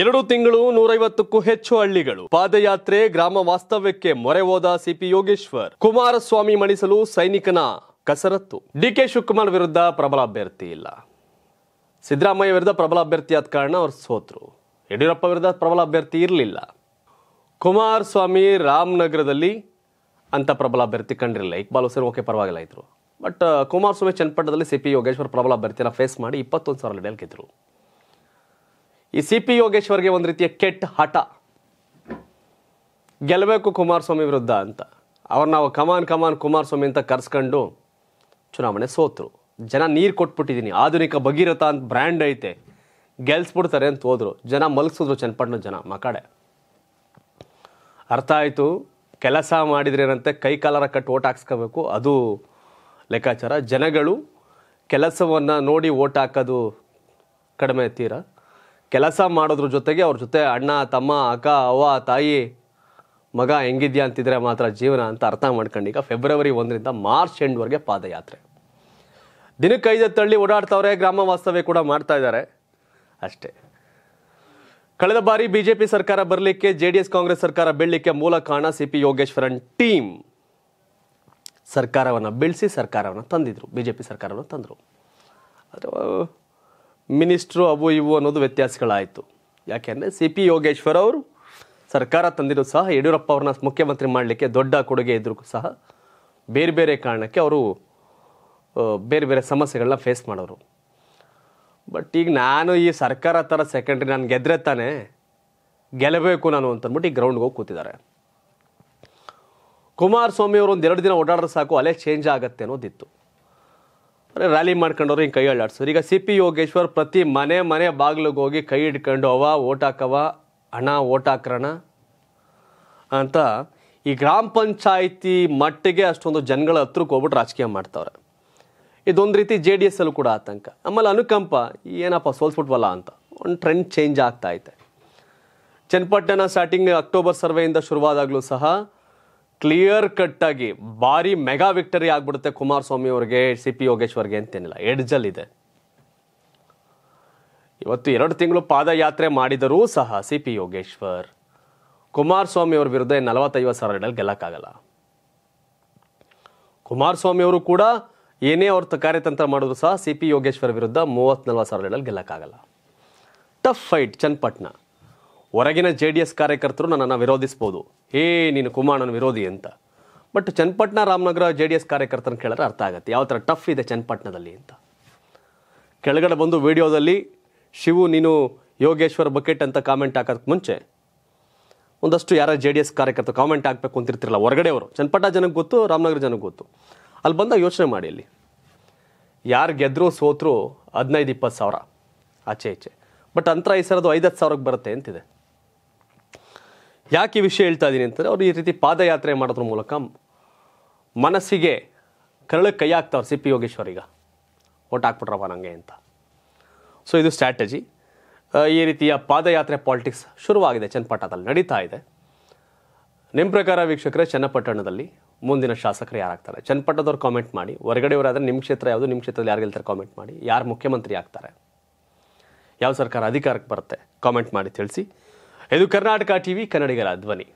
ಎರಡು ತಿಂಗಳು ನೂರೈವತ್ತಕ್ಕೂ ಹೆಚ್ಚು ಹಳ್ಳಿಗಳು ಪಾದಯಾತ್ರೆ ಗ್ರಾಮ ವಾಸ್ತವ್ಯಕ್ಕೆ ಮೊರೆ ಹೋದ ಸಿಪಿ ಯೋಗೇಶ್ವರ್ ಕುಮಾರಸ್ವಾಮಿ ಮಣಿಸಲು ಸೈನಿಕನ ಕಸರತ್ತು ಡಿಕೆ ಶಿವಕುಮಾರ್ ವಿರುದ್ಧ ಪ್ರಬಲ ಅಭ್ಯರ್ಥಿ ಇಲ್ಲ ಸಿದ್ದರಾಮಯ್ಯ ವಿರುದ್ಧ ಪ್ರಬಲ ಅಭ್ಯರ್ಥಿ ಆದ ಕಾರಣ ಅವರು ಸೋತರು ಯಡಿಯೂರಪ್ಪ ವಿರುದ್ಧ ಪ್ರಬಲ ಅಭ್ಯರ್ಥಿ ಇರಲಿಲ್ಲ ಕುಮಾರಸ್ವಾಮಿ ರಾಮನಗರದಲ್ಲಿ ಅಂತ ಪ್ರಬಲ ಅಭ್ಯರ್ಥಿ ಕಂಡಿರಲಿಲ್ಲ ಇಕ್ಬಾಲ್ ಹುಸೇನ್ ಓಕೆ ಪರವಾಗಿಲ್ಲ ಇದ್ರು ಬಟ್ ಕುಮಾರಸ್ವಾಮಿ ಚನ್ನಪಟ್ಟಣದಲ್ಲಿ ಸಿ ಪಿ ಯೋಗೇಶ್ವರ್ ಪ್ರಬಲ ಅಭ್ಯರ್ಥಿಯನ್ನು ಫೇಸ್ ಮಾಡಿ ಇಪ್ಪತ್ತೊಂದು ಸಾವಿರ ಲೀಡಲ್ಲಿ ಗೆದ್ದರು ಈ ಸಿ ಪಿ ಯೋಗೇಶ್ವರ್ಗೆ ಒಂದು ರೀತಿಯ ಕೆಟ್ಟ ಹಠ ಗೆಲ್ಲಬೇಕು ಕುಮಾರಸ್ವಾಮಿ ವಿರುದ್ಧ ಅಂತ ಅವ್ರು ನಾವು ಕಮಾನ್ ಕಮಾನ್ ಕುಮಾರಸ್ವಾಮಿ ಅಂತ ಕರೆಸ್ಕೊಂಡು ಚುನಾವಣೆ ಸೋತರು ಜನ ನೀರು ಕೊಟ್ಬಿಟ್ಟಿದ್ದೀನಿ ಆಧುನಿಕ ಭಗೀರಥ ಅಂತ ಬ್ರ್ಯಾಂಡ್ ಐತೆ ಗೆಲ್ಸ್ಬಿಡ್ತಾರೆ ಅಂತ ಹೋದರು ಜನ ಮಲಗಿಸಿದ್ರು ಚನ್ನಪಟ್ಟಣ ಜನ ಮಕಾಡೆ ಅರ್ಥ ಆಯಿತು ಕೆಲಸ ಕೈ ಕಾಲರ ಕಟ್ ಓಟ್ ಹಾಕ್ಸ್ಕೋಬೇಕು ಅದು ಲೆಕ್ಕಾಚಾರ ಜನಗಳು ಕೆಲಸವನ್ನು ನೋಡಿ ಓಟ್ ಹಾಕೋದು ಕಡಿಮೆ ತೀರಾ ಕೆಲಸ ಮಾಡೋದ್ರ ಜೊತೆಗೆ ಅವ್ರ ಜೊತೆ ಅಣ್ಣ ತಮ್ಮ ಅಕ್ಕ ಅವ್ವ ತಾಯಿ ಮಗ ಹೆಂಗಿದ್ಯಾ ಅಂತಿದ್ರೆ ಮಾತ್ರ ಜೀವನ ಅಂತ ಅರ್ಥ ಈಗ ಫೆಬ್ರವರಿ ಒಂದರಿಂದ ಮಾರ್ಚ್ ಎಂಡ್ವರೆಗೆ ಪಾದಯಾತ್ರೆ ದಿನಕ್ಕೆ ಐದು ತಳ್ಳಿ ಓಡಾಡ್ತವ್ರೆ ಗ್ರಾಮ ವಾಸ್ತವ್ಯ ಕೂಡ ಮಾಡ್ತಾ ಇದ್ದಾರೆ ಅಷ್ಟೇ ಕಳೆದ ಬಾರಿ ಬಿಜೆಪಿ ಸರ್ಕಾರ ಬರಲಿಕ್ಕೆ ಜೆ ಡಿ ಎಸ್ ಕಾಂಗ್ರೆಸ್ ಸರ್ಕಾರ ಬೀಳಲಿಕ್ಕೆ ಮೂಲ ಕಾರಣ ಸಿ ಪಿ ಯೋಗೇಶ್ವರನ್ ಟೀಮ್ ಸರ್ಕಾರವನ್ನು ಬೀಳಿಸಿ ಸರ್ಕಾರವನ್ನು ತಂದಿದ್ರು ಬಿಜೆಪಿ ಸರ್ಕಾರವನ್ನು ತಂದರು ಆದರೆ ಮಿನಿಸ್ಟ್ರು ಅವು ಇವು ಅನ್ನೋದು ವ್ಯತ್ಯಾಸಗಳಾಯಿತು ಯಾಕೆಂದರೆ ಸಿ ಪಿ ಯೋಗೇಶ್ವರ್ ಅವರು ಸರ್ಕಾರ ತಂದಿರೋ ಸಹ ಯಡಿಯೂರಪ್ಪ ಅವ್ರನ್ನ ಮುಖ್ಯಮಂತ್ರಿ ಮಾಡಲಿಕ್ಕೆ ದೊಡ್ಡ ಕೊಡುಗೆ ಇದ್ದರೂ ಸಹ ಬೇರೆ ಬೇರೆ ಕಾರಣಕ್ಕೆ ಅವರು ಬೇರೆ ಬೇರೆ ಸಮಸ್ಯೆಗಳನ್ನ ಫೇಸ್ ಮಾಡೋರು ಬಟ್ ಈಗ ನಾನು ಈ ಸರ್ಕಾರ ಥರ ಸೆಕೆಂಡ್ರಿ ನಾನು ಗೆದ್ರೆ ತಾನೇ ಗೆಲ್ಲಬೇಕು ನಾನು ಅಂತಂದ್ಬಿಟ್ಟು ಈ ಗ್ರೌಂಡ್ಗೆ ಹೋಗಿ ಕೂತಿದ್ದಾರೆ ಕುಮಾರಸ್ವಾಮಿ ಅವರು ಒಂದು ಎರಡು ದಿನ ಓಡಾಡಿದ್ರೆ ಸಾಕು ಅಲೆ ಚೇಂಜ್ ಆಗುತ್ತೆ ಅನ್ನೋದಿತ್ತು ರ್ಯಾಲಿ ಮಾಡ್ಕೊಂಡವ್ರು ಹಿಂಗೆ ಕೈ ಅಳ್ಳಾಡ್ಸೋರು ಈಗ ಸಿ ಪಿ ಯೋಗೇಶ್ವರ್ ಪ್ರತಿ ಮನೆ ಮನೆ ಬಾಗಿಲಿಗೆ ಹೋಗಿ ಕೈ ಹಿಡ್ಕೊಂಡು ಅವ ಓಟ್ ಹಾಕವ ಹಣ ಓಟ್ ಹಾಕ್ರಣ ಅಂತ ಈ ಗ್ರಾಮ ಪಂಚಾಯಿತಿ ಮಟ್ಟಿಗೆ ಅಷ್ಟೊಂದು ಜನಗಳ ಹತ್ರಕ್ಕೆ ಹೋಗ್ಬಿಟ್ಟು ರಾಜಕೀಯ ಮಾಡ್ತಾವ್ರೆ ಇದೊಂದು ರೀತಿ ಜೆ ಡಿ ಎಸ್ ಅಲ್ಲೂ ಕೂಡ ಆತಂಕ ಆಮೇಲೆ ಅನುಕಂಪ ಏನಪ್ಪ ಸೋಲ್ಸ್ಬಿಟ್ವಲ್ಲ ಅಂತ ಒಂದು ಟ್ರೆಂಡ್ ಚೇಂಜ್ ಆಗ್ತಾ ಐತೆ ಚನ್ನಪಟ್ಟಣ ಸ್ಟಾರ್ಟಿಂಗ್ ಅಕ್ಟೋಬರ್ ಸರ್ವೆಯಿಂದ ಶುರುವಾದಾಗಲೂ ಸಹ ಕ್ಲಿಯರ್ ಕಟ್ ಆಗಿ ಭಾರಿ ಮೆಗಾ ವಿಕ್ಟರಿ ಆಗ್ಬಿಡುತ್ತೆ ಕುಮಾರಸ್ವಾಮಿ ಅವರಿಗೆ ಸಿ ಪಿ ಯೋಗೇಶ್ವರ್ಗೆ ಅಂತೇನಿಲ್ಲ ಇದೆ ಇವತ್ತು ಎರಡು ತಿಂಗಳು ಪಾದಯಾತ್ರೆ ಮಾಡಿದರೂ ಸಹ ಸಿ ಪಿ ಯೋಗೇಶ್ವರ್ ಕುಮಾರಸ್ವಾಮಿ ಅವ್ರ ವಿರುದ್ಧ ನಲವತ್ತೈವತ್ತು ಸಾವಿರ ಗೆಲ್ಲಕ್ಕಾಗಲ್ಲ ಕುಮಾರಸ್ವಾಮಿ ಅವರು ಕೂಡ ಏನೇ ಅವ್ರ ಕಾರ್ಯತಂತ್ರ ಮಾಡಿದ್ರು ಸಹ ಸಿ ಪಿ ಯೋಗೇಶ್ವರ್ ವಿರುದ್ಧ ಮೂವತ್ತ್ ನಲ್ವತ್ತು ಸಾವಿರ ಗೆಲ್ಲಕ್ಕಾಗಲ್ಲ ಟಫ್ ಫೈಟ್ ಚನ್ನಪಟ್ಟಣ ಹೊರಗಿನ ಜೆ ಡಿ ಎಸ್ ಕಾರ್ಯಕರ್ತರು ನನ್ನನ್ನು ವಿರೋಧಿಸ್ಬೋದು ಏ ನೀನು ಕುಮಾರನ ವಿರೋಧಿ ಅಂತ but Channapatna Ramanagara J D S ಕಾರ್ಯಕರ್ತನ ಕೇಳಿದ್ರೆ ಅರ್ಥ ಆಗುತ್ತೆ ಯಾವ ಥರ ಟಫ್ ಇದೆ ಚನ್ನಪಟ್ಟಣದಲ್ಲಿ ಅಂತ ಕೆಳಗಡೆ ಬಂದು ವಿಡಿಯೋದಲ್ಲಿ ಶಿವು ನೀನು ಯೋಗೇಶ್ವರ್ ಬಕೆಟ್ ಅಂತ ಕಾಮೆಂಟ್ ಹಾಕೋದಕ್ಕೆ ಮುಂಚೆ ಒಂದಷ್ಟು ಯಾರ ಜೆ ಡಿ ಎಸ್ ಕಾರ್ಯಕರ್ತರು ಕಾಮೆಂಟ್ ಹಾಕಬೇಕು ಅಂತಿರ್ತಿರಲ್ಲ ಹೊರಗಡೆಯವರು ಚನ್ನಪಟ್ಟಣ ಜನಕ್ಕೆ ಗೊತ್ತು ರಾಮನಗರ ಜನಕ್ಕೆ ಗೊತ್ತು ಅಲ್ಲಿ ಬಂದಾಗ ಯೋಚನೆ ಮಾಡಿ ಅಲ್ಲಿ ಯಾರು ಗೆದ್ದರೂ ಸೋತರು ಹದಿನೈದು ಇಪ್ಪತ್ತು ಸಾವಿರ ಆಚೆ ಈಚೆ ಬಟ್ ಅಂತರ ಈ ಸರದು ಐದತ್ತು ಸಾವಿರಕ್ಕೆ ಬರುತ್ತೆ ಅಂತಿದೆ ಯಾಕೆ ಈ ವಿಷಯ ಹೇಳ್ತಾ ಇದ್ದೀನಿ ಅಂತಂದರೆ ಅವರು ಈ ರೀತಿ ಪಾದಯಾತ್ರೆ ಮಾಡೋದ್ರ ಮೂಲಕ ಮನಸ್ಸಿಗೆ ಕರಳ ಕೈ ಹಾಕ್ತಾವ್ರು ಸಿ ಪಿ ಯೋಗೇಶ್ವರಿಗ ಓಟ್ ಹಾಕ್ಬಿಟ್ರಪ್ಪ ನನಗೆ ಅಂತ ಸೊ ಇದು ಸ್ಟ್ರಾಟಜಿ ಈ ರೀತಿಯ ಪಾದಯಾತ್ರೆ ಪಾಲಿಟಿಕ್ಸ್ ಶುರುವಾಗಿದೆ ಚನ್ನಪಟ್ಟಣದಲ್ಲಿ ನಡೀತಾ ಇದೆ ನಿಮ್ಮ ಪ್ರಕಾರ ವೀಕ್ಷಕರೇ ಚನ್ನಪಟ್ಟಣದಲ್ಲಿ ಮುಂದಿನ ಶಾಸಕರು ಯಾರಾಗ್ತಾರೆ ಚನ್ನಪಟ್ಟಣದವ್ರು ಕಾಮೆಂಟ್ ಮಾಡಿ ಹೊರಗಡೆಯವರಾದರೆ ನಿಮ್ಮ ಕ್ಷೇತ್ರ ಯಾವುದು ನಿಮ್ಮ ಕ್ಷೇತ್ರದಲ್ಲಿ ಯಾರು ಗೆಲ್ತಾರೆ ಕಾಮೆಂಟ್ ಮಾಡಿ ಯಾರು ಮುಖ್ಯಮಂತ್ರಿ ಆಗ್ತಾರೆ ಯಾವ ಸರ್ಕಾರ ಅಧಿಕಾರಕ್ಕೆ ಬರುತ್ತೆ ಕಾಮೆಂಟ್ ಮಾಡಿ ತಿಳಿಸಿ ಇದು ಕರ್ನಾಟಕ ಟಿವಿ ಕನ್ನಡಿಗರ ಧ್ವನಿ